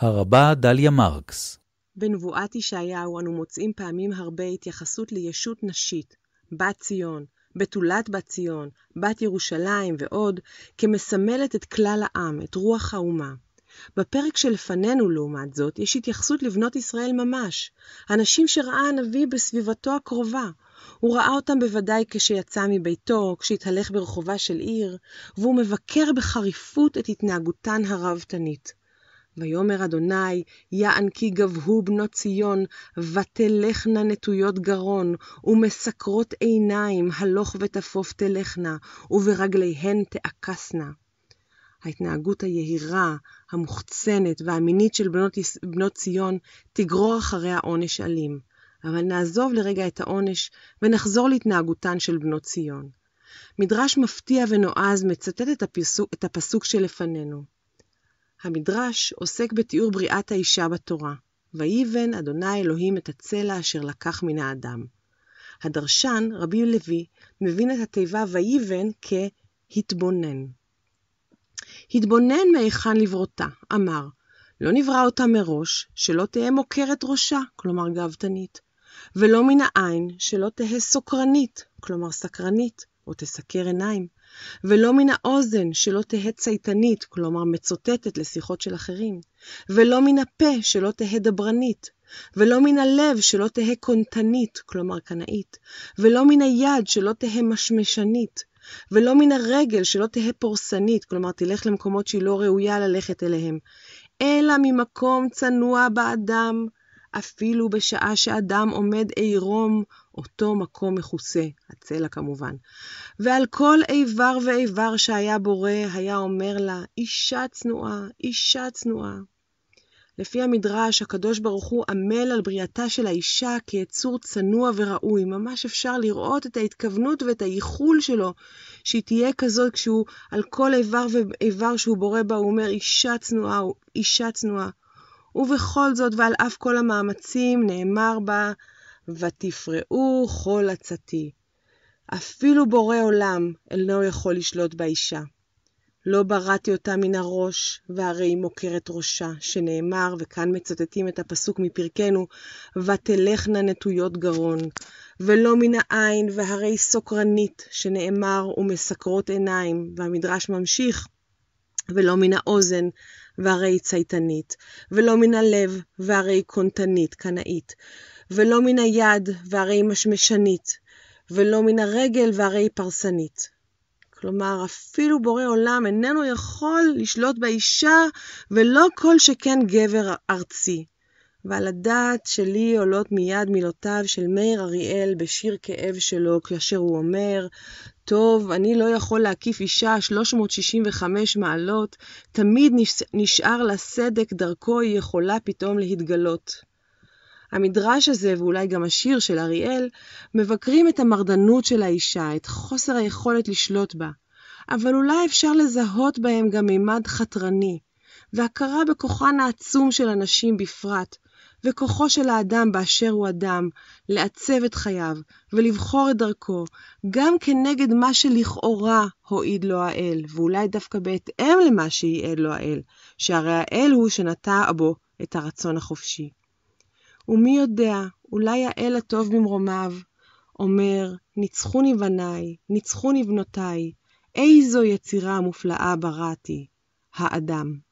הרבה דליה מרקס. בנבואת ישעיהו אנו מוצאים פעמים הרבה התייחסות לישות נשית, בת ציון, בתולת בת ציון, בת ירושלים ועוד, כמסמלת את כלל העם, את רוח האומה. בפרק שלפנינו, לעומת זאת, יש התייחסות לבנות ישראל ממש, הנשים שראה הנביא בסביבתו הקרובה. הוא ראה אותם בוודאי כשיצא מביתו, כשהתהלך ברחובה של עיר, והוא מבקר בחריפות את התנהגותן הרהבתנית. ויאמר אדוני, יען כי גבהו בנות ציון, ותלכנה נטויות גרון, ומסקרות עיניים, הלוך ותפוף תלכנה, וברגליהן תעקסנה. ההתנהגות היהירה, המוחצנת והמינית של בנות, בנות ציון תגרור אחריה עונש אלים. אבל נעזוב לרגע את העונש ונחזור להתנהגותן של בנות ציון. מדרש מפתיע ונועז מצטט את הפסוק, את הפסוק שלפנינו. המדרש עוסק בתיאור בריאת האישה בתורה, ויבן אדוני אלוהים את הצלע אשר לקח מן האדם. הדרשן, רבי לוי, מבין את התיבה ויבן כהתבונן. התבונן מהיכן לברותה, אמר, לא נברא אותה מראש, שלא תהא מוכרת ראשה, כלומר גאוותנית, ולא מן העין, שלא תהא סוקרנית, כלומר סקרנית, או תסקר עיניים, ולא מן האוזן שלא תהה צייתנית, כלומר מצוטטת לשיחות של אחרים, ולא מן הפה שלא תהה דברנית, ולא מן הלב שלא תהה קונטנית, כלומר קנאית, ולא מן היד שלא תהה משמשנית, ולא מן הרגל שלא תהה פורסנית, כלומר תלך למקומות שהיא לא ראויה ללכת אליהם, אלא ממקום צנוע באדם, אפילו בשעה שאדם עומד עירום אותו מקום מכוסה, הצלע כמובן. ועל כל איבר ואיבר שהיה בורא, היה אומר לה, אישה צנועה, אישה צנועה. לפי המדרש, הקדוש ברוך הוא עמל על בריאתה של האישה כיצור צנוע וראוי. ממש אפשר לראות את ההתכוונות ואת הייחול שלו, שהיא תהיה כזאת כשהוא, על כל איבר ואיבר שהוא בורא בה, הוא אומר, אישה צנועה, אישה צנועה. ובכל זאת, ועל אף כל המאמצים, נאמר בה, ותפרעו כל עצתי. אפילו בורא עולם אינו יכול לשלוט באישה. לא בראתי אותה מן הראש, והרי היא מוכרת ראשה, שנאמר, וכאן מצטטים את הפסוק מפרקנו, ותלכנה נטויות גרון, ולא מן העין, והרי סוקרנית, שנאמר, ומסקרות עיניים, והמדרש ממשיך, ולא מן האוזן, והרי צייתנית, ולא מן הלב, והרי קונטנית, קנאית. ולא מן היד, והרי היא משמשנית, ולא מן הרגל, והרי היא פרסנית. כלומר, אפילו בורא עולם איננו יכול לשלוט באישה, ולא כל שכן גבר ארצי. ועל הדעת שלי עולות מיד מילותיו של מאיר אריאל בשיר כאב שלו, כאשר הוא אומר, טוב, אני לא יכול להקיף אישה 365 מעלות, תמיד נשאר לה סדק, דרכו היא יכולה פתאום להתגלות. המדרש הזה, ואולי גם השיר של אריאל, מבקרים את המרדנות של האישה, את חוסר היכולת לשלוט בה. אבל אולי אפשר לזהות בהם גם מימד חתרני, והכרה בכוחן העצום של הנשים בפרט, וכוחו של האדם באשר הוא אדם, לעצב את חייו ולבחור את דרכו, גם כנגד מה שלכאורה הועיד לו האל, ואולי דווקא בהתאם למה שייעד לו האל, שהרי האל הוא שנטע בו את הרצון החופשי. ומי יודע, אולי האל הטוב במרומיו, אומר, ניצחוני בניי, ניצחוני בנותיי, איזו יצירה מופלאה בראתי, האדם.